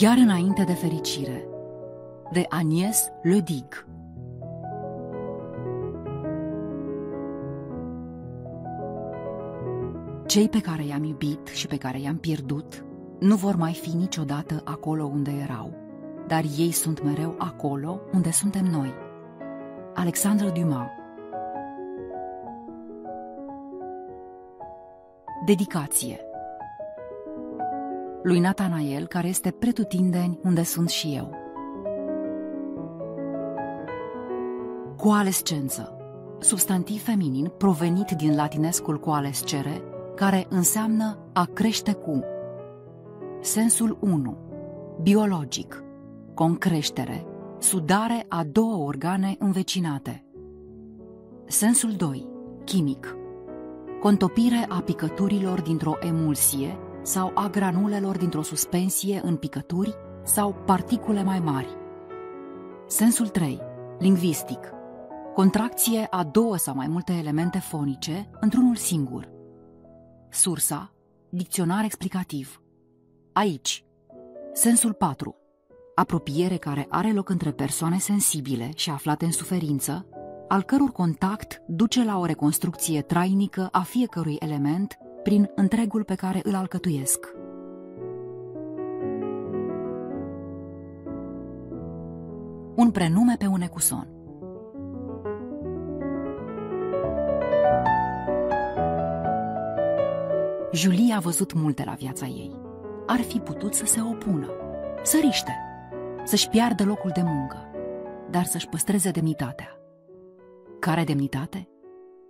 Chiar înainte de fericire de Agnès Ledig Cei pe care i-am iubit și pe care i-am pierdut nu vor mai fi niciodată acolo unde erau, dar ei sunt mereu acolo unde suntem noi. Alexandru Dumas Dedicație lui Natanael, care este pretutindeni unde sunt și eu. Coalescență Substantiv feminin provenit din latinescul coalescere, care înseamnă a crește cu. Sensul 1. Biologic. Concreștere. Sudare a două organe învecinate. Sensul 2. Chimic. Contopire a picăturilor dintr-o emulsie, sau a granulelor dintr-o suspensie în picături sau particule mai mari. Sensul 3. Lingvistic. Contracție a două sau mai multe elemente fonice într-unul singur. Sursa. Dicționar explicativ. Aici. Sensul 4. Apropiere care are loc între persoane sensibile și aflate în suferință, al căror contact duce la o reconstrucție trainică a fiecărui element prin întregul pe care îl alcătuiesc. Un prenume pe un ecuson Julie a văzut multe la viața ei. Ar fi putut să se opună, să riște, să-și piardă locul de muncă, dar să-și păstreze demnitatea. Care demnitate?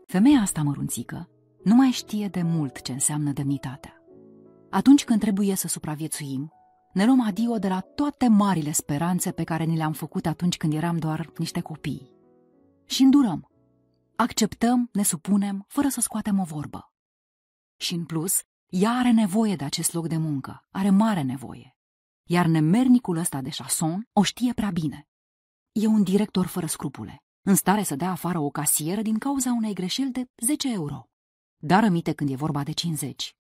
Femeia asta mărunțică nu mai știe de mult ce înseamnă demnitatea. Atunci când trebuie să supraviețuim, ne luăm adio de la toate marile speranțe pe care ni le-am făcut atunci când eram doar niște copii. Și îndurăm. Acceptăm, ne supunem, fără să scoatem o vorbă. Și în plus, ea are nevoie de acest loc de muncă, are mare nevoie. Iar nemernicul ăsta de șason o știe prea bine. E un director fără scrupule, în stare să dea afară o casieră din cauza unei greșeli de 10 euro dar rămite când e vorba de 50.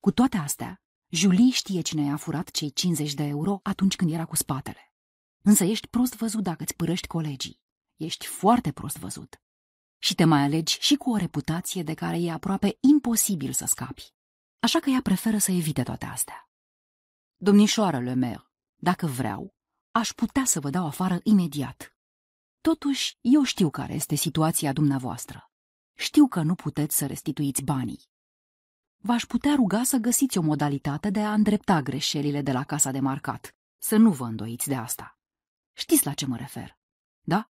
Cu toate astea, Julie știe cine i-a furat cei 50 de euro atunci când era cu spatele. Însă ești prost văzut dacă îți părăști colegii. Ești foarte prost văzut. Și te mai alegi și cu o reputație de care e aproape imposibil să scapi. Așa că ea preferă să evite toate astea. Domnișoară Le Maire, dacă vreau, aș putea să vă dau afară imediat. Totuși, eu știu care este situația dumneavoastră. Știu că nu puteți să restituiți banii. V-aș putea ruga să găsiți o modalitate de a îndrepta greșelile de la casa de marcat. Să nu vă îndoiți de asta. Știți la ce mă refer, da?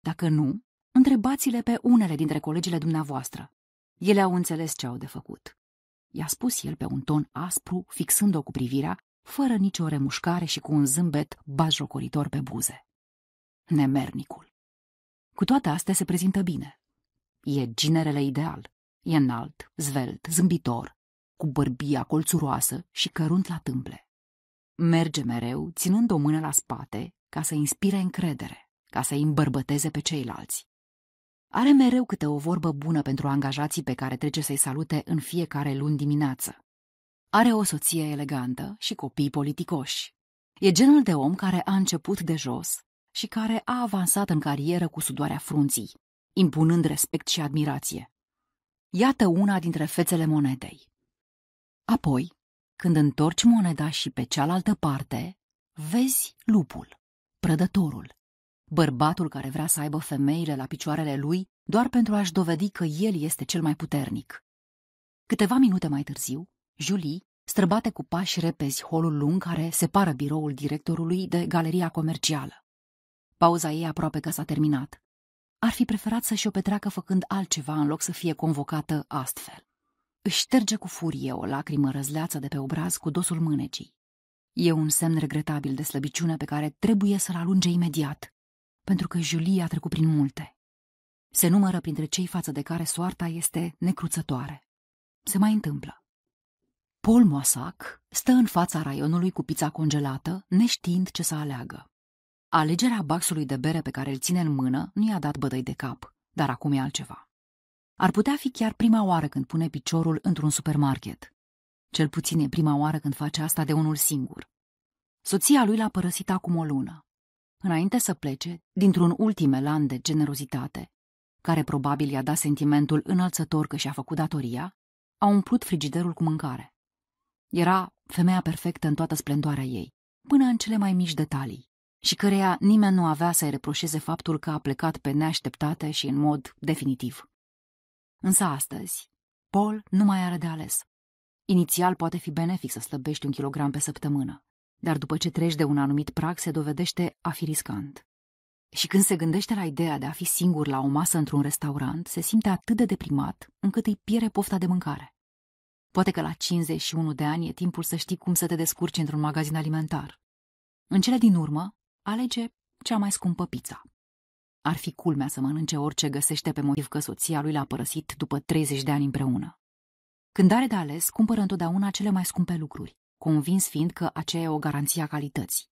Dacă nu, întrebați-le pe unele dintre colegile dumneavoastră. Ele au înțeles ce au de făcut. I-a spus el pe un ton aspru, fixând-o cu privirea, fără nicio remușcare și cu un zâmbet bajocoritor pe buze. Nemernicul. Cu toate astea se prezintă bine. E ginerele ideal. E înalt, zvelt, zâmbitor, cu bărbia colțuroasă și cărunt la tâmple. Merge mereu, ținând o mână la spate, ca să inspire încredere, ca să îi îmbărbăteze pe ceilalți. Are mereu câte o vorbă bună pentru angajații pe care trece să-i salute în fiecare luni dimineață. Are o soție elegantă și copii politicoși. E genul de om care a început de jos și care a avansat în carieră cu sudoarea frunții, impunând respect și admirație. Iată una dintre fețele monedei. Apoi, când întorci moneda și pe cealaltă parte, vezi lupul, prădătorul, bărbatul care vrea să aibă femeile la picioarele lui doar pentru a-și dovedi că el este cel mai puternic. Câteva minute mai târziu, Julie străbate cu pași repezi holul lung care separă biroul directorului de galeria comercială. Pauza ei aproape că s-a terminat ar fi preferat să-și o petreacă făcând altceva în loc să fie convocată astfel. Își șterge cu furie o lacrimă răzleață de pe obraz cu dosul mânecii. E un semn regretabil de slăbiciune pe care trebuie să-l alunge imediat, pentru că Julie a trecut prin multe. Se numără printre cei față de care soarta este necruțătoare. Se mai întâmplă. Paul Moasac stă în fața raionului cu pizza congelată, neștiind ce să aleagă. Alegerea baxului de bere pe care îl ține în mână nu i-a dat bătăi de cap, dar acum e altceva. Ar putea fi chiar prima oară când pune piciorul într-un supermarket. Cel puțin e prima oară când face asta de unul singur. Soția lui l-a părăsit acum o lună. Înainte să plece, dintr-un ultim elan de generozitate, care probabil i-a dat sentimentul înălțător că și-a făcut datoria, a umplut frigiderul cu mâncare. Era femeia perfectă în toată splendoarea ei, până în cele mai mici detalii și căreia nimeni nu avea să-i reproșeze faptul că a plecat pe neașteptate și în mod definitiv. Însă astăzi, Paul nu mai are de ales. Inițial poate fi benefic să slăbești un kilogram pe săptămână, dar după ce treci de un anumit prag se dovedește a fi riscant. Și când se gândește la ideea de a fi singur la o masă într-un restaurant, se simte atât de deprimat încât îi piere pofta de mâncare. Poate că la 51 de ani e timpul să știi cum să te descurci într-un magazin alimentar. În cele din urmă, Alege cea mai scumpă pizza. Ar fi culmea să mănânce orice găsește pe motiv că soția lui l-a părăsit după 30 de ani împreună. Când are de ales, cumpără întotdeauna cele mai scumpe lucruri, convins fiind că aceea e o garanție a calității.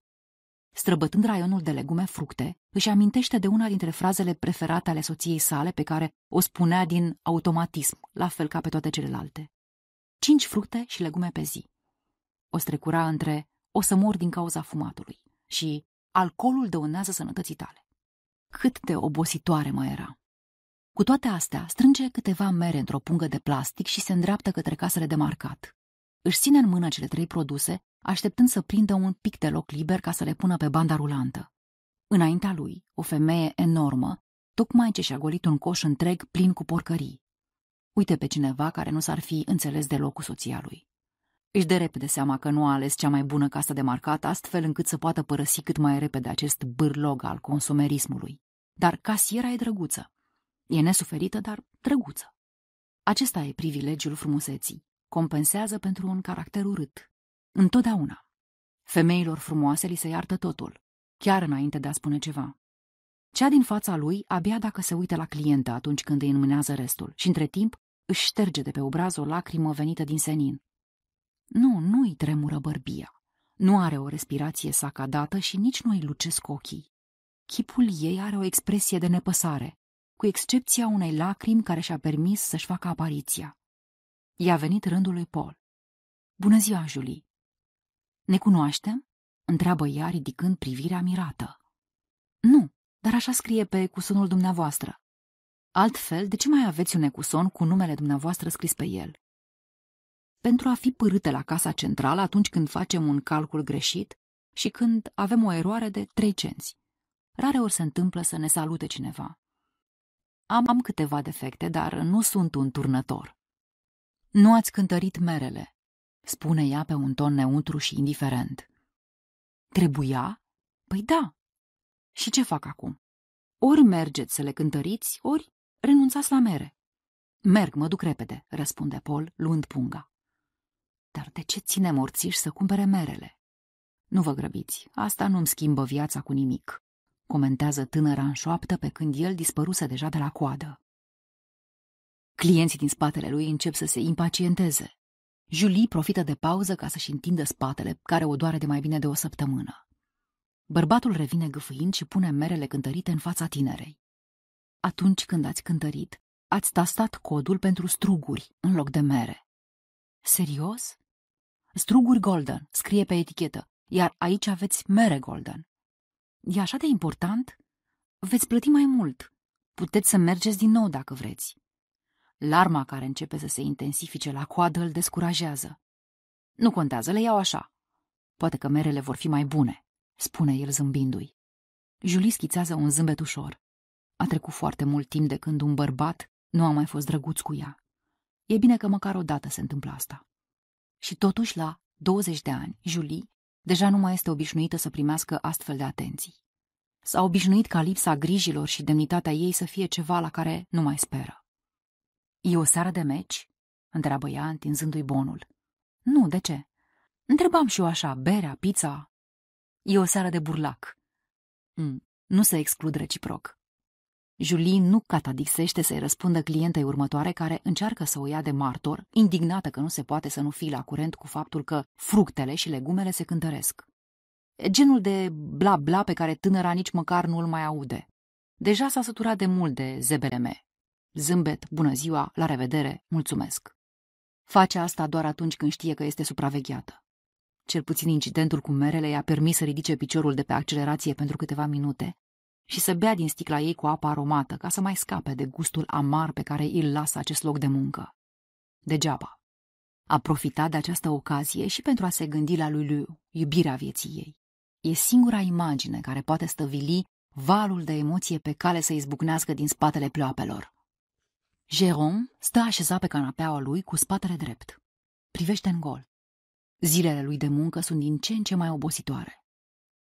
Străbătând raionul de legume fructe, își amintește de una dintre frazele preferate ale soției sale pe care o spunea din automatism, la fel ca pe toate celelalte. Cinci fructe și legume pe zi. O strecura între o să mor din cauza fumatului și alcoolul dăunează sănătății tale. Cât de obositoare mai era! Cu toate astea, strânge câteva mere într-o pungă de plastic și se îndreaptă către casele de marcat. Își ține în mână cele trei produse, așteptând să prindă un pic de loc liber ca să le pună pe banda rulantă. Înaintea lui, o femeie enormă, tocmai ce și-a golit un coș întreg plin cu porcării. Uite pe cineva care nu s-ar fi înțeles deloc cu soția lui. Își dă repede seama că nu a ales cea mai bună casă de marcat, astfel încât să poată părăsi cât mai repede acest bârlog al consumerismului. Dar casiera e drăguță. E nesuferită, dar drăguță. Acesta e privilegiul frumuseții. Compensează pentru un caracter urât. Întotdeauna. Femeilor frumoase li se iartă totul, chiar înainte de a spune ceva. Cea din fața lui abia dacă se uită la clientă atunci când îi înmânează restul și între timp își șterge de pe obraz o lacrimă venită din senin. Nu, nu-i tremură bărbia. Nu are o respirație sacadată și nici nu-i lucesc ochii. Chipul ei are o expresie de nepăsare, cu excepția unei lacrimi care și-a permis să-și facă apariția. I-a venit rândul lui Paul. Bună ziua, Julie! Ne cunoaștem? Întreabă ea ridicând privirea mirată. Nu, dar așa scrie pe cusonul dumneavoastră. Altfel, de ce mai aveți un ecuson cu numele dumneavoastră scris pe el? pentru a fi părâtă la casa centrală atunci când facem un calcul greșit și când avem o eroare de trei cenți. Rare ori se întâmplă să ne salute cineva. Am, am câteva defecte, dar nu sunt un turnător. Nu ați cântărit merele, spune ea pe un ton neutru și indiferent. Trebuia? Păi da. Și ce fac acum? Ori mergeți să le cântăriți, ori renunțați la mere. Merg, mă duc repede, răspunde Paul, luând punga. Dar de ce ține morțiși să cumpere merele? Nu vă grăbiți, asta nu-mi schimbă viața cu nimic, comentează tânăra în șoaptă pe când el dispăruse deja de la coadă. Clienții din spatele lui încep să se impacienteze. Julie profită de pauză ca să-și întindă spatele, care o doare de mai bine de o săptămână. Bărbatul revine gâfâind și pune merele cântărite în fața tinerei. Atunci când ați cântărit, ați tastat codul pentru struguri în loc de mere. Serios? Struguri Golden, scrie pe etichetă, iar aici aveți mere Golden. E așa de important? Veți plăti mai mult. Puteți să mergeți din nou dacă vreți. Larma care începe să se intensifice la coadă îl descurajează. Nu contează, le iau așa. Poate că merele vor fi mai bune, spune el zâmbindu-i. Julie schițează un zâmbet ușor. A trecut foarte mult timp de când un bărbat nu a mai fost drăguț cu ea. E bine că măcar o dată se întâmplă asta. Și totuși, la 20 de ani, Julie deja nu mai este obișnuită să primească astfel de atenții. S-a obișnuit ca lipsa grijilor și demnitatea ei să fie ceva la care nu mai speră. E o seară de meci?" întreabă ea, întinzându-i bonul. Nu, de ce? Întrebam și eu așa, berea, pizza... E o seară de burlac." Mm, nu se exclud reciproc. Julie nu catadixește să-i răspundă clientei următoare care încearcă să o ia de martor, indignată că nu se poate să nu fie la curent cu faptul că fructele și legumele se cântăresc. Genul de bla-bla pe care tânăra nici măcar nu-l mai aude. Deja s-a săturat de mult de ZBM. Zâmbet, bună ziua, la revedere, mulțumesc. Face asta doar atunci când știe că este supravegheată. Cel puțin incidentul cu merele i-a permis să ridice piciorul de pe accelerație pentru câteva minute, și să bea din sticla ei cu apă aromată, ca să mai scape de gustul amar pe care îl lasă acest loc de muncă. Degeaba. A profitat de această ocazie și pentru a se gândi la lui Liu, iubirea vieții ei. E singura imagine care poate stăvili valul de emoție pe cale să izbucnească din spatele ploapelor. Jérôme stă așezat pe canapeaua lui cu spatele drept. Privește în gol. Zilele lui de muncă sunt din ce în ce mai obositoare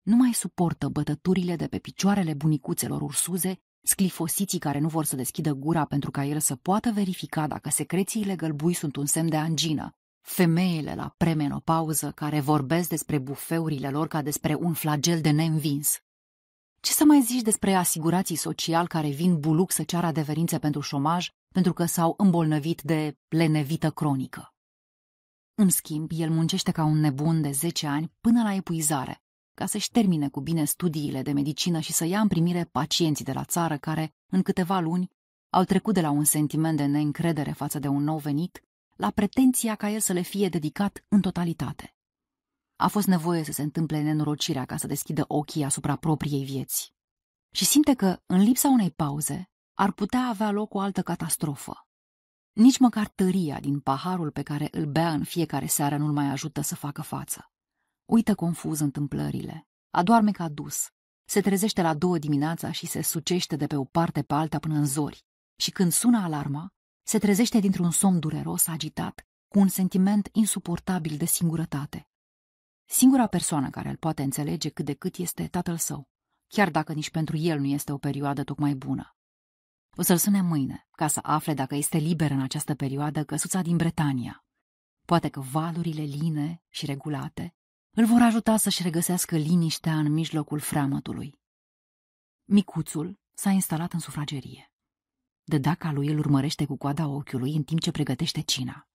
nu mai suportă bătăturile de pe picioarele bunicuțelor ursuze, sclifosiții care nu vor să deschidă gura pentru ca el să poată verifica dacă secrețiile gălbui sunt un semn de angină, femeile la premenopauză care vorbesc despre bufeurile lor ca despre un flagel de neînvins. Ce să mai zici despre asigurații social care vin buluc să ceară adeverințe pentru șomaj pentru că s-au îmbolnăvit de lenevită cronică? În schimb, el muncește ca un nebun de 10 ani până la epuizare, ca să-și termine cu bine studiile de medicină și să ia în primire pacienții de la țară care, în câteva luni, au trecut de la un sentiment de neîncredere față de un nou venit la pretenția ca el să le fie dedicat în totalitate. A fost nevoie să se întâmple nenorocirea ca să deschidă ochii asupra propriei vieți. Și simte că, în lipsa unei pauze, ar putea avea loc o altă catastrofă. Nici măcar tăria din paharul pe care îl bea în fiecare seară nu-l mai ajută să facă față. Uită confuz întâmplările. Adoarme ca dus. Se trezește la două dimineața și se sucește de pe o parte pe alta până în zori. Și când sună alarma, se trezește dintr-un somn dureros, agitat, cu un sentiment insuportabil de singurătate. Singura persoană care îl poate înțelege cât de cât este tatăl său, chiar dacă nici pentru el nu este o perioadă tocmai bună. O să-l sune mâine, ca să afle dacă este liber în această perioadă căsuța din Bretania. Poate că valurile line și regulate îl vor ajuta să-și regăsească liniștea în mijlocul freamătului. Micuțul s-a instalat în sufragerie. De daca lui îl urmărește cu coada ochiului în timp ce pregătește cina.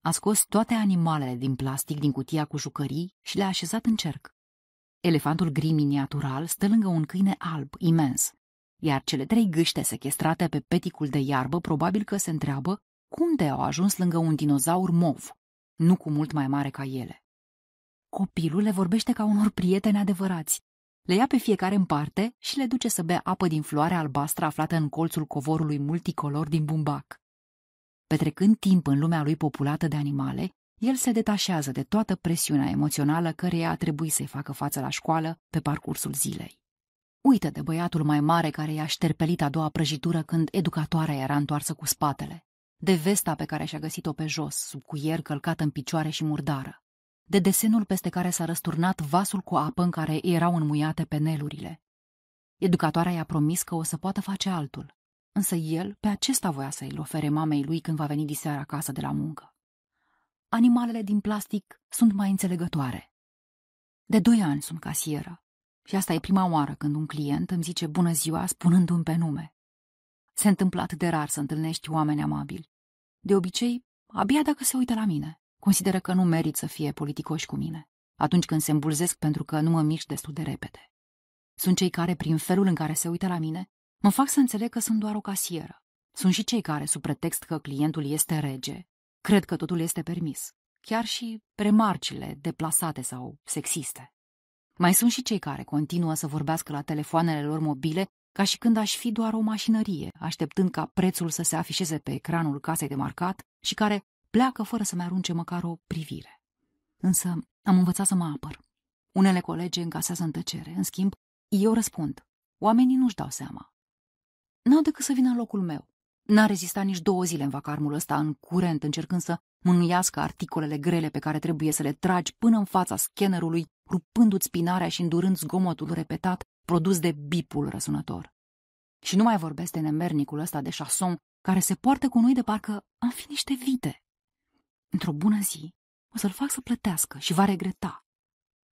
A scos toate animalele din plastic din cutia cu jucării și le-a așezat în cerc. Elefantul gri miniatural stă lângă un câine alb, imens, iar cele trei gâște sechestrate pe peticul de iarbă probabil că se întreabă cum de au ajuns lângă un dinozaur mov, nu cu mult mai mare ca ele. Copilul le vorbește ca unor prieteni adevărați. Le ia pe fiecare în parte și le duce să bea apă din floarea albastră aflată în colțul covorului multicolor din bumbac. Petrecând timp în lumea lui populată de animale, el se detașează de toată presiunea emoțională căreia a trebuit să-i facă față la școală pe parcursul zilei. Uită de băiatul mai mare care i-a șterpelit a doua prăjitură când educatoarea era întoarsă cu spatele, de vesta pe care și-a găsit-o pe jos, sub cuier călcată în picioare și murdară, de desenul peste care s-a răsturnat vasul cu apă în care erau înmuiate penelurile. Educatoarea i-a promis că o să poată face altul, însă el pe acesta voia să îl ofere mamei lui când va veni diseară acasă de la muncă. Animalele din plastic sunt mai înțelegătoare. De doi ani sunt casieră și asta e prima oară când un client îmi zice bună ziua spunându-mi pe nume. Se întâmplă atât de rar să întâlnești oameni amabili. De obicei, abia dacă se uită la mine consideră că nu merit să fie politicoși cu mine, atunci când se îmbulzesc pentru că nu mă mișc destul de repede. Sunt cei care, prin felul în care se uită la mine, mă fac să înțeleg că sunt doar o casieră. Sunt și cei care, sub pretext că clientul este rege, cred că totul este permis, chiar și remarcile deplasate sau sexiste. Mai sunt și cei care continuă să vorbească la telefoanele lor mobile ca și când aș fi doar o mașinărie, așteptând ca prețul să se afișeze pe ecranul casei de marcat și care pleacă fără să-mi arunce măcar o privire. Însă am învățat să mă apăr. Unele colege încasează în tăcere, în schimb, eu răspund. Oamenii nu-și dau seama. N-au decât să vină în locul meu. N-a rezistat nici două zile în vacarmul ăsta, în curent, încercând să mânuiască articolele grele pe care trebuie să le tragi până în fața scannerului, rupându-ți spinarea și îndurând zgomotul repetat produs de bipul răsunător. Și nu mai vorbesc de nemernicul ăsta de șason care se poartă cu noi de parcă am fi niște vite. Într-o bună zi o să-l fac să plătească și va regreta.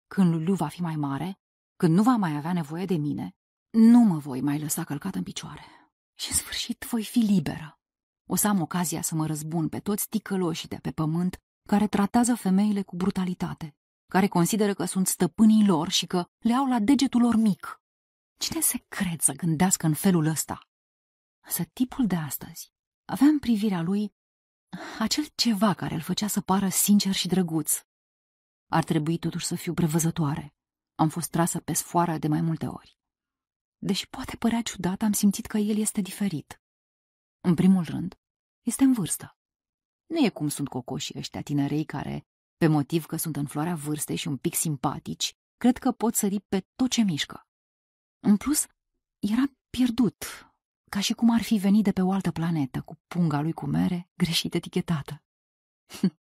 Când Lulu va fi mai mare, când nu va mai avea nevoie de mine, nu mă voi mai lăsa călcat în picioare. Și în sfârșit voi fi liberă. O să am ocazia să mă răzbun pe toți ticăloșii de pe pământ care tratează femeile cu brutalitate, care consideră că sunt stăpânii lor și că le au la degetul lor mic. Cine se cred să gândească în felul ăsta? Să tipul de astăzi avea în privirea lui acel ceva care îl făcea să pară sincer și drăguț. Ar trebui totuși să fiu prevăzătoare. Am fost trasă pe sfoară de mai multe ori. Deși poate părea ciudat, am simțit că el este diferit. În primul rând, este în vârstă. Nu e cum sunt cocoșii ăștia tinerei care, pe motiv că sunt în floarea vârstei și un pic simpatici, cred că pot sări pe tot ce mișcă. În plus, era pierdut, ca și cum ar fi venit de pe o altă planetă, cu punga lui cu mere, greșit etichetată.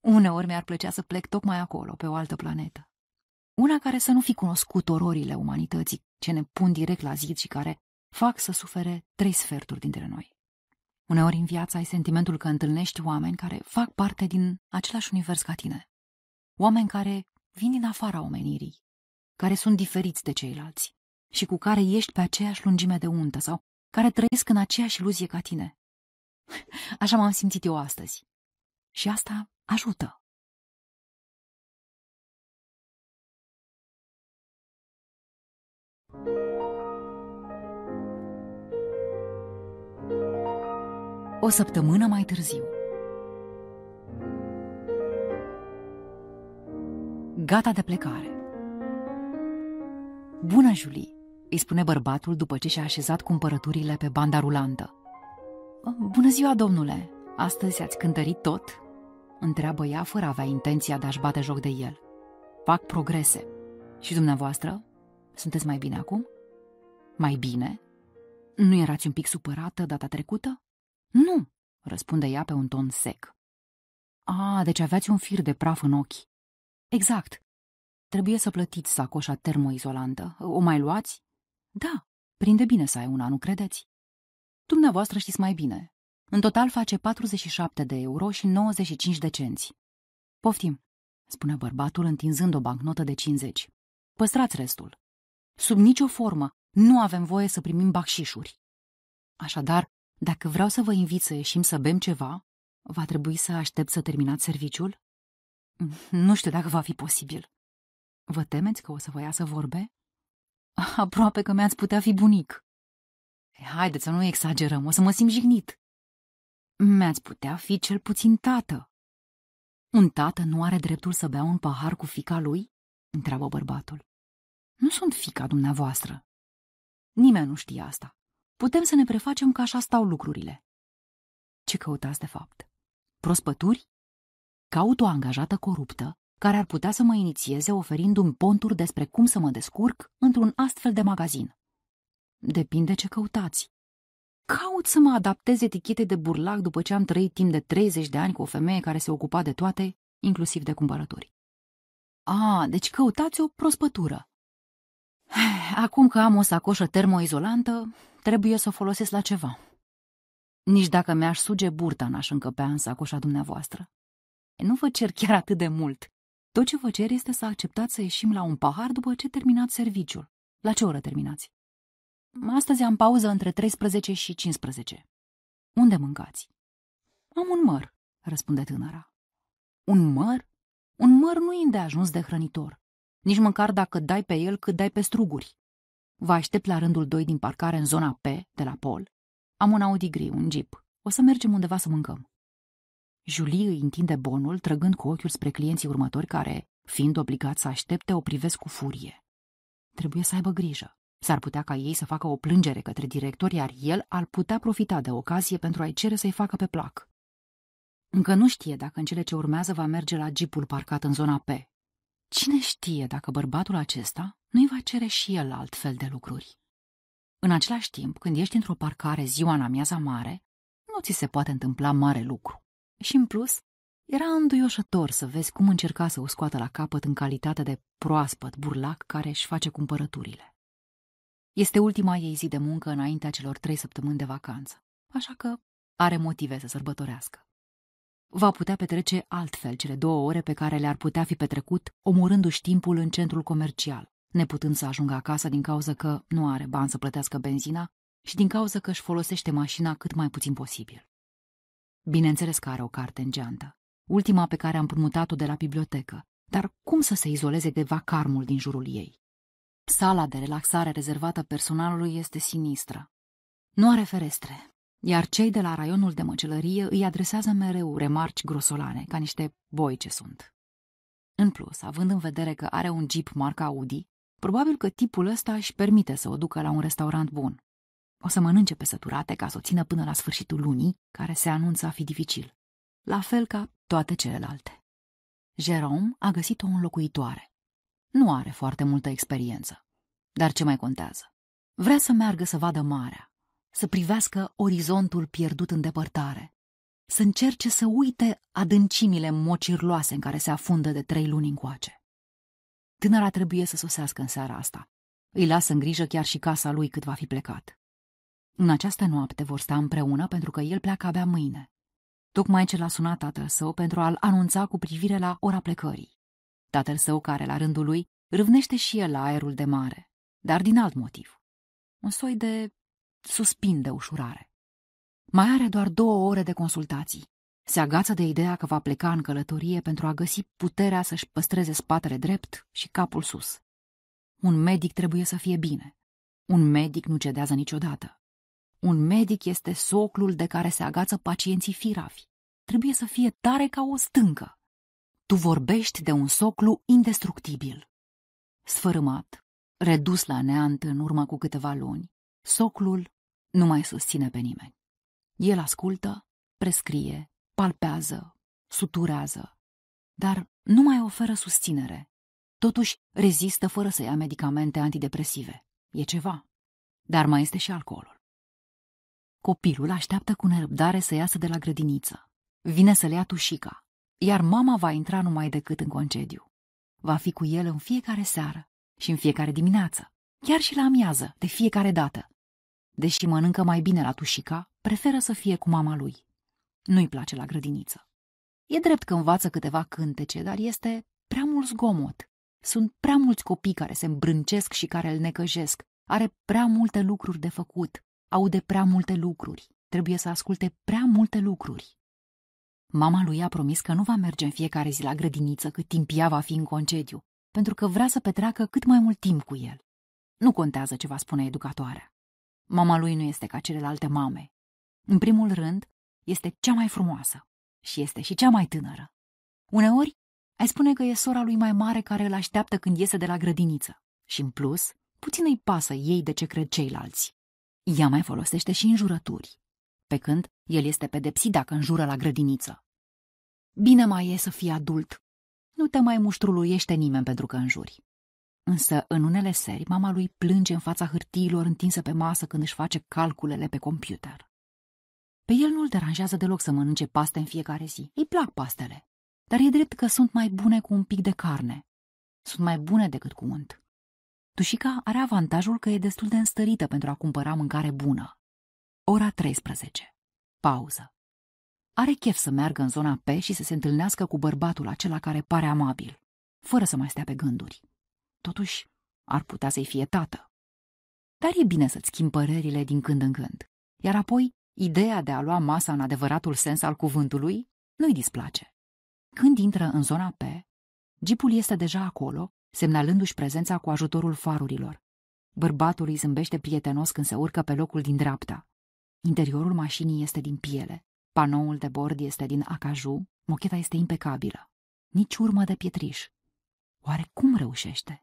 Uneori mi-ar plăcea să plec tocmai acolo, pe o altă planetă. Una care să nu fi cunoscut ororile umanității, ce ne pun direct la zid și care fac să sufere trei sferturi dintre noi. Uneori în viață ai sentimentul că întâlnești oameni care fac parte din același univers ca tine. Oameni care vin din afara omenirii, care sunt diferiți de ceilalți și cu care ești pe aceeași lungime de untă sau care trăiesc în aceeași iluzie ca tine. Așa m-am simțit eu astăzi. Și asta ajută. O săptămână mai târziu. Gata de plecare. Bună, Julie! îi spune bărbatul după ce și-a așezat cumpărăturile pe banda rulantă. Oh, bună ziua, domnule! Astăzi ați cântărit tot?" întreabă ea fără a avea intenția de a-și bate joc de el. Fac progrese. Și dumneavoastră? Sunteți mai bine acum? Mai bine? Nu erați un pic supărată data trecută? Nu, răspunde ea pe un ton sec. A, deci aveați un fir de praf în ochi. Exact. Trebuie să plătiți sacoșa termoizolantă. O mai luați? Da, prinde bine să ai una, nu credeți? Dumneavoastră știți mai bine. În total face 47 de euro și 95 de cenți. Poftim, spune bărbatul întinzând o bancnotă de 50. Păstrați restul. Sub nicio formă nu avem voie să primim bacșișuri. Așadar, dacă vreau să vă invit să ieșim să bem ceva, va trebui să aștept să terminați serviciul? Nu știu dacă va fi posibil. Vă temeți că o să vă iasă vorbe? Aproape că mi-ați putea fi bunic. Haideți să nu exagerăm, o să mă simt jignit. Mi-ați putea fi cel puțin tată. Un tată nu are dreptul să bea un pahar cu fica lui? Întreabă bărbatul. Nu sunt fica dumneavoastră. Nimeni nu știe asta. Putem să ne prefacem că așa stau lucrurile. Ce căutați de fapt? Prospături? Caut o angajată coruptă care ar putea să mă inițieze oferindu-mi ponturi despre cum să mă descurc într-un astfel de magazin. Depinde ce căutați. Caut să mă adaptez etichete de burlac după ce am trăit timp de 30 de ani cu o femeie care se ocupa de toate, inclusiv de cumpărături. A, deci căutați o prospătură. Acum că am o sacoșă termoizolantă, trebuie să o folosesc la ceva. Nici dacă mi-aș suge burta, n-aș încăpea în sacoșa dumneavoastră. Nu vă cer chiar atât de mult. Tot ce vă cer este să acceptați să ieșim la un pahar după ce terminați serviciul. La ce oră terminați? Astăzi am pauză între 13 și 15. Unde mâncați? Am un măr, răspunde tânăra. Un măr? Un măr nu e îndeajuns de hrănitor. Nici măcar dacă dai pe el cât dai pe struguri. Vă aștept la rândul 2 din parcare în zona P, de la Pol. Am un Audi gri, un jeep. O să mergem undeva să mâncăm. Julie îi întinde bonul, trăgând cu ochiul spre clienții următori care, fiind obligați să aștepte, o privesc cu furie. Trebuie să aibă grijă. S-ar putea ca ei să facă o plângere către director, iar el ar putea profita de ocazie pentru a-i cere să-i facă pe plac. Încă nu știe dacă în cele ce urmează va merge la jeepul parcat în zona P. Cine știe dacă bărbatul acesta nu-i va cere și el alt fel de lucruri? În același timp, când ești într-o parcare ziua în amiaza mare, nu ți se poate întâmpla mare lucru. Și în plus, era înduioșător să vezi cum încerca să o scoată la capăt în calitate de proaspăt burlac care își face cumpărăturile. Este ultima ei zi de muncă înaintea celor trei săptămâni de vacanță, așa că are motive să sărbătorească. Va putea petrece altfel cele două ore pe care le-ar putea fi petrecut, omorându-și timpul în centrul comercial, neputând să ajungă acasă din cauza că nu are bani să plătească benzina și din cauza că își folosește mașina cât mai puțin posibil. Bineînțeles că are o carte în geantă, ultima pe care am împrumutat o de la bibliotecă, dar cum să se izoleze de vacarmul din jurul ei? Sala de relaxare rezervată personalului este sinistră. Nu are ferestre, iar cei de la raionul de măcelărie îi adresează mereu remarci grosolane, ca niște boi ce sunt. În plus, având în vedere că are un jeep marca Audi, probabil că tipul ăsta își permite să o ducă la un restaurant bun. O să mănânce pe săturate ca să o țină până la sfârșitul lunii, care se anunță a fi dificil. La fel ca toate celelalte. Jerome a găsit o înlocuitoare. Nu are foarte multă experiență. Dar ce mai contează? Vrea să meargă să vadă marea, să privească orizontul pierdut în depărtare, să încerce să uite adâncimile mocirloase în care se afundă de trei luni încoace. Tânăra trebuie să sosească în seara asta. Îi lasă în grijă chiar și casa lui cât va fi plecat. În această noapte vor sta împreună pentru că el pleacă abia mâine. Tocmai ce l-a sunat tatăl său pentru a-l anunța cu privire la ora plecării. Tatăl său care, la rândul lui, râvnește și el la aerul de mare, dar din alt motiv. Un soi de suspin de ușurare. Mai are doar două ore de consultații. Se agață de ideea că va pleca în călătorie pentru a găsi puterea să-și păstreze spatele drept și capul sus. Un medic trebuie să fie bine. Un medic nu cedează niciodată. Un medic este soclul de care se agață pacienții firavi. Trebuie să fie tare ca o stâncă. Tu vorbești de un soclu indestructibil. Sfărâmat, redus la neant în urmă cu câteva luni, soclul nu mai susține pe nimeni. El ascultă, prescrie, palpează, suturează, dar nu mai oferă susținere. Totuși rezistă fără să ia medicamente antidepresive. E ceva. Dar mai este și alcoolul. Copilul așteaptă cu nerăbdare să iasă de la grădiniță. Vine să le ia tușica, iar mama va intra numai decât în concediu. Va fi cu el în fiecare seară și în fiecare dimineață, chiar și la amiază, de fiecare dată. Deși mănâncă mai bine la tușica, preferă să fie cu mama lui. Nu-i place la grădiniță. E drept că învață câteva cântece, dar este prea mult zgomot. Sunt prea mulți copii care se îmbrâncesc și care îl necăjesc. Are prea multe lucruri de făcut aude prea multe lucruri, trebuie să asculte prea multe lucruri. Mama lui a promis că nu va merge în fiecare zi la grădiniță cât timp ea va fi în concediu, pentru că vrea să petreacă cât mai mult timp cu el. Nu contează ce va spune educatoarea. Mama lui nu este ca celelalte mame. În primul rând, este cea mai frumoasă și este și cea mai tânără. Uneori, ai spune că e sora lui mai mare care îl așteaptă când iese de la grădiniță și, în plus, puțin îi pasă ei de ce cred ceilalți. Ea mai folosește și înjurături, pe când el este pedepsit dacă înjură la grădiniță. Bine mai e să fii adult. Nu te mai muștruluiește nimeni pentru că înjuri. Însă, în unele seri, mama lui plânge în fața hârtiilor întinse pe masă când își face calculele pe computer. Pe el nu îl deranjează deloc să mănânce paste în fiecare zi. Îi plac pastele, dar e drept că sunt mai bune cu un pic de carne. Sunt mai bune decât cu unt. Tușica are avantajul că e destul de înstărită pentru a cumpăra mâncare bună. Ora 13. Pauză. Are chef să meargă în zona P și să se întâlnească cu bărbatul acela care pare amabil, fără să mai stea pe gânduri. Totuși, ar putea să-i fie tată. Dar e bine să-ți schimbi părerile din când în când, iar apoi ideea de a lua masa în adevăratul sens al cuvântului nu-i displace. Când intră în zona P, jeepul este deja acolo semnalându-și prezența cu ajutorul farurilor. Bărbatul îi zâmbește prietenos când se urcă pe locul din dreapta. Interiorul mașinii este din piele, panoul de bord este din acaju, mocheta este impecabilă. Nici urmă de pietriș. Oare cum reușește?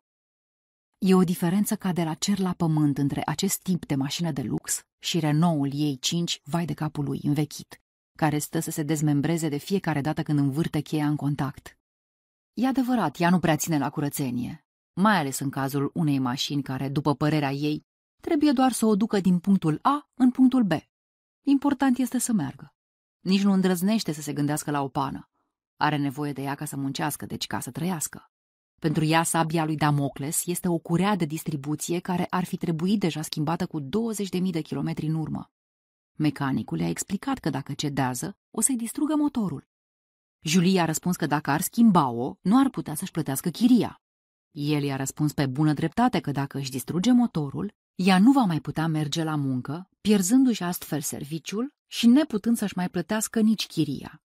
E o diferență ca de la cer la pământ între acest tip de mașină de lux și Renaultul ei 5 vai de capul lui învechit, care stă să se dezmembreze de fiecare dată când învârte cheia în contact. E adevărat, ea nu prea ține la curățenie, mai ales în cazul unei mașini care, după părerea ei, trebuie doar să o ducă din punctul A în punctul B. Important este să meargă. Nici nu îndrăznește să se gândească la o pană. Are nevoie de ea ca să muncească, deci ca să trăiască. Pentru ea, sabia lui Damocles este o curea de distribuție care ar fi trebuit deja schimbată cu 20.000 de kilometri în urmă. Mecanicul i-a explicat că dacă cedează, o să-i distrugă motorul. Julie a răspuns că dacă ar schimba-o, nu ar putea să-și plătească chiria. El i-a răspuns pe bună dreptate că dacă își distruge motorul, ea nu va mai putea merge la muncă, pierzându-și astfel serviciul și neputând să-și mai plătească nici chiria.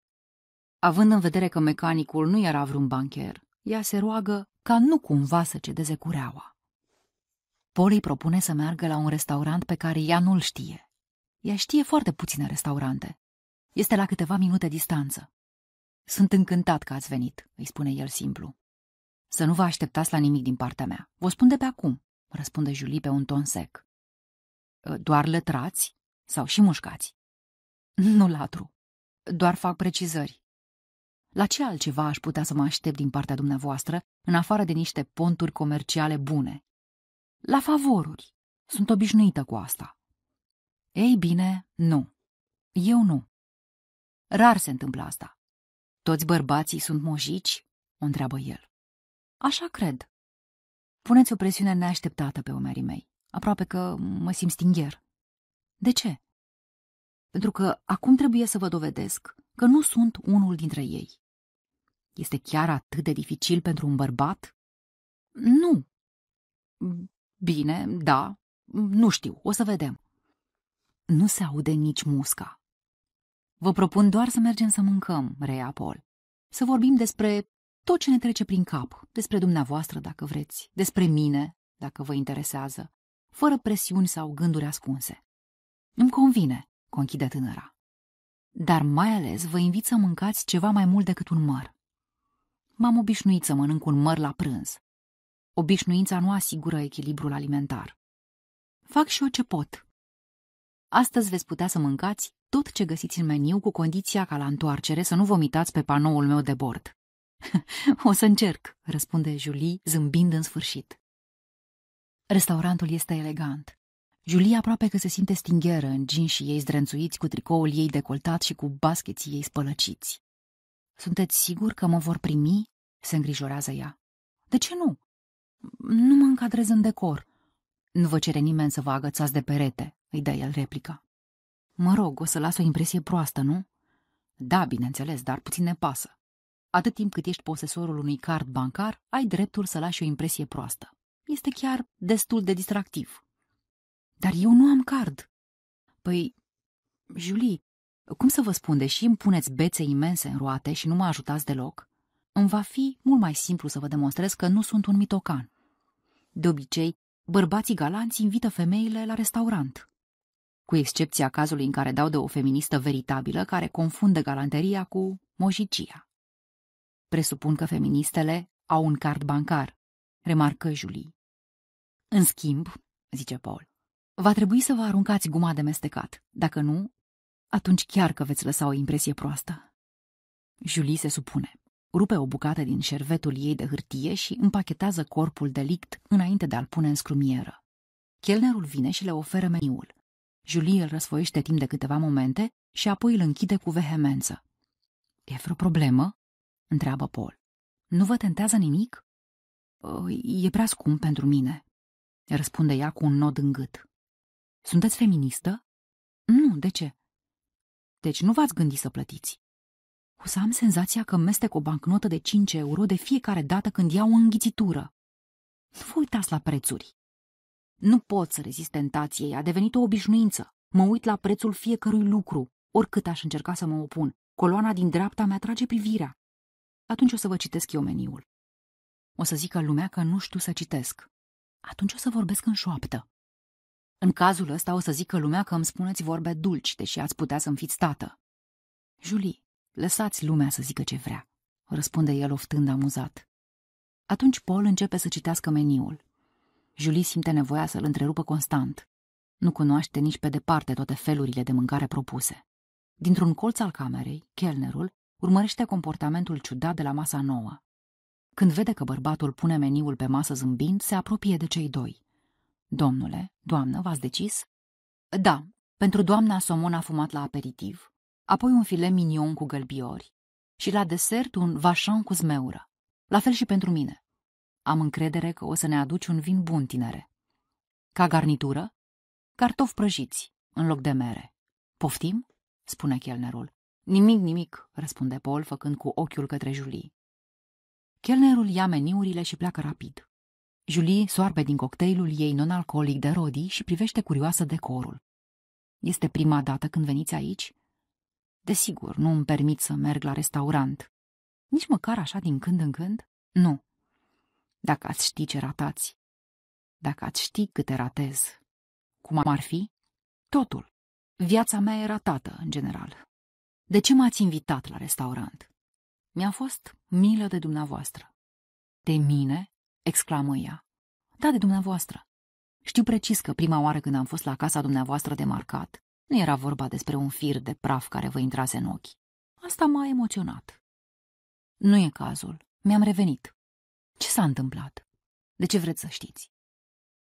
Având în vedere că mecanicul nu era vreun bancher, ea se roagă ca nu cumva să cedeze cureaua. Paul îi propune să meargă la un restaurant pe care ea nu-l știe. Ea știe foarte puține restaurante. Este la câteva minute distanță. Sunt încântat că ați venit, îi spune el simplu. Să nu vă așteptați la nimic din partea mea. Vă spun de pe acum, răspunde Julie pe un ton sec. Ă, doar lătrați sau și mușcați? Nu latru. Doar fac precizări. La ce altceva aș putea să mă aștept din partea dumneavoastră, în afară de niște ponturi comerciale bune? La favoruri. Sunt obișnuită cu asta. Ei bine, nu. Eu nu. Rar se întâmplă asta. Toți bărbații sunt mojici? O întreabă el. Așa cred. Puneți o presiune neașteptată pe umerii mei. Aproape că mă simt stingher. De ce? Pentru că acum trebuie să vă dovedesc că nu sunt unul dintre ei. Este chiar atât de dificil pentru un bărbat? Nu. Bine, da, nu știu, o să vedem. Nu se aude nici musca. Vă propun doar să mergem să mâncăm, reia Paul. Să vorbim despre tot ce ne trece prin cap, despre dumneavoastră, dacă vreți, despre mine, dacă vă interesează, fără presiuni sau gânduri ascunse. Îmi convine, conchide tânăra. Dar mai ales vă invit să mâncați ceva mai mult decât un măr. M-am obișnuit să mănânc un măr la prânz. Obișnuința nu asigură echilibrul alimentar. Fac și eu ce pot, Astăzi veți putea să mâncați tot ce găsiți în meniu cu condiția ca la întoarcere să nu vomitați pe panoul meu de bord. o să încerc, răspunde Julie, zâmbind în sfârșit. Restaurantul este elegant. Julie aproape că se simte stingheră în și ei zdrențuiți cu tricoul ei decoltat și cu bascheții ei spălăciți. Sunteți sigur că mă vor primi? se îngrijorează ea. De ce nu? Nu mă încadrez în decor. Nu vă cere nimeni să vă agățați de perete, îi dă el replica. Mă rog, o să las o impresie proastă, nu? Da, bineînțeles, dar puțin ne pasă. Atât timp cât ești posesorul unui card bancar, ai dreptul să lași o impresie proastă. Este chiar destul de distractiv. Dar eu nu am card. Păi, Julie, cum să vă spun, deși îmi puneți bețe imense în roate și nu mă ajutați deloc, îmi va fi mult mai simplu să vă demonstrez că nu sunt un mitocan. De obicei, bărbații galanți invită femeile la restaurant cu excepția cazului în care dau de o feministă veritabilă care confundă galanteria cu mojicia. Presupun că feministele au un card bancar, remarcă Julie. În schimb, zice Paul, va trebui să vă aruncați guma de mestecat. Dacă nu, atunci chiar că veți lăsa o impresie proastă. Julie se supune. Rupe o bucată din șervetul ei de hârtie și împachetează corpul delict înainte de a-l pune în scrumieră. Chelnerul vine și le oferă meniul. Julie îl răsfoiește timp de câteva momente și apoi îl închide cu vehemență. E vreo problemă?" întreabă Paul. Nu vă tentează nimic?" Păi, e prea scump pentru mine," răspunde ea cu un nod în gât. Sunteți feministă?" Nu, de ce?" Deci nu v-ați gândit să plătiți." O să am senzația că mestec o bancnotă de 5 euro de fiecare dată când iau o înghițitură. Nu vă uitați la prețuri. Nu pot să rezist tentației, a devenit o obișnuință. Mă uit la prețul fiecărui lucru, oricât aș încerca să mă opun. Coloana din dreapta mea atrage privirea. Atunci o să vă citesc eu meniul. O să zică lumea că nu știu să citesc. Atunci o să vorbesc în șoaptă. În cazul ăsta o să zică lumea că îmi spuneți vorbe dulci, deși ați putea să-mi fiți tată. Julie, lăsați lumea să zică ce vrea, răspunde el oftând amuzat. Atunci Paul începe să citească meniul. Julie simte nevoia să-l întrerupă constant. Nu cunoaște nici pe departe toate felurile de mâncare propuse. Dintr-un colț al camerei, chelnerul urmărește comportamentul ciudat de la masa nouă. Când vede că bărbatul pune meniul pe masă zâmbind, se apropie de cei doi. Domnule, doamnă, v-ați decis? Da, pentru doamna somon a fumat la aperitiv, apoi un filet mignon cu gălbiori și la desert un vașan cu zmeură. La fel și pentru mine. Am încredere că o să ne aduci un vin bun, tinere. Ca garnitură? Cartofi prăjiți, în loc de mere. Poftim? spune chelnerul. Nimic, nimic, răspunde Paul, făcând cu ochiul către Julie. Chelnerul ia meniurile și pleacă rapid. Julie soarbe din cocktailul ei non-alcoolic de Rodi și privește curioasă decorul. Este prima dată când veniți aici? Desigur, nu îmi permit să merg la restaurant. Nici măcar așa din când în când? Nu. Dacă ați ști ce ratați, dacă ați ști câte ratez, cum ar fi? Totul. Viața mea e ratată, în general. De ce m-ați invitat la restaurant? Mi-a fost milă de dumneavoastră. De mine? exclamă ea. Da, de dumneavoastră. Știu precis că prima oară când am fost la casa dumneavoastră de marcat, nu era vorba despre un fir de praf care vă intrase în ochi. Asta m-a emoționat. Nu e cazul. Mi-am revenit. Ce s-a întâmplat? De ce vreți să știți?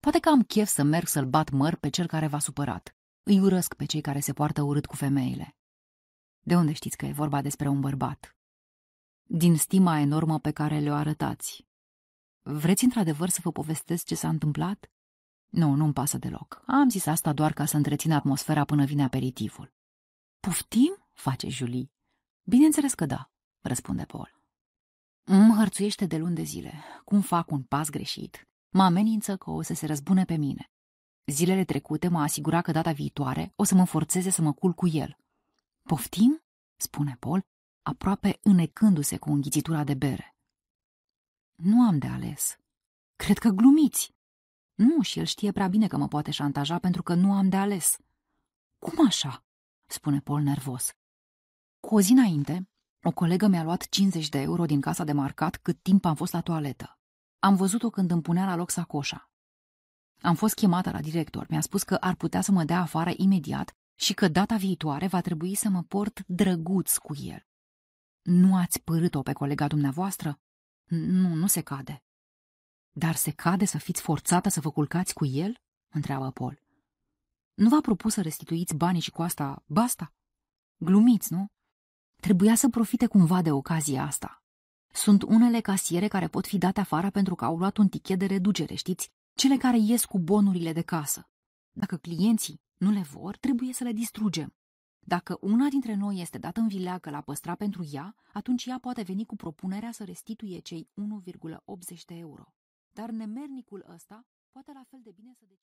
Poate că am chef să merg să-l bat măr pe cel care v-a supărat. Îi urăsc pe cei care se poartă urât cu femeile. De unde știți că e vorba despre un bărbat? Din stima enormă pe care le-o arătați. Vreți într-adevăr să vă povestesc ce s-a întâmplat? Nu, nu-mi pasă deloc. Am zis asta doar ca să întrețin atmosfera până vine aperitivul. Puftim? face Julie. Bineînțeles că da, răspunde Paul. Mă hărțuiește de luni de zile. Cum fac un pas greșit? Mă amenință că o să se răzbune pe mine. Zilele trecute m-a asigurat că data viitoare o să mă forțeze să mă culc cu el. Poftim? spune Paul, aproape înecându-se cu înghițitura de bere. Nu am de ales. Cred că glumiți. Nu, și el știe prea bine că mă poate șantaja pentru că nu am de ales. Cum așa? spune Paul nervos. Cu o zi înainte, o colegă mi-a luat 50 de euro din casa de marcat cât timp am fost la toaletă. Am văzut-o când îmi punea la loc sacoșa. Am fost chemată la director, mi-a spus că ar putea să mă dea afară imediat și că data viitoare va trebui să mă port drăguț cu el. Nu ați părât-o pe colega dumneavoastră? Nu, nu se cade. Dar se cade să fiți forțată să vă culcați cu el? întreabă Paul. Nu v-a propus să restituiți banii și cu asta basta? Glumiți, nu? Trebuia să profite cumva de ocazia asta. Sunt unele casiere care pot fi date afară pentru că au luat un tichet de reducere, știți? Cele care ies cu bonurile de casă. Dacă clienții nu le vor, trebuie să le distrugem. Dacă una dintre noi este dată în vileagă la păstra pentru ea, atunci ea poate veni cu propunerea să restituie cei 1,80 de euro. Dar nemernicul ăsta poate la fel de bine să...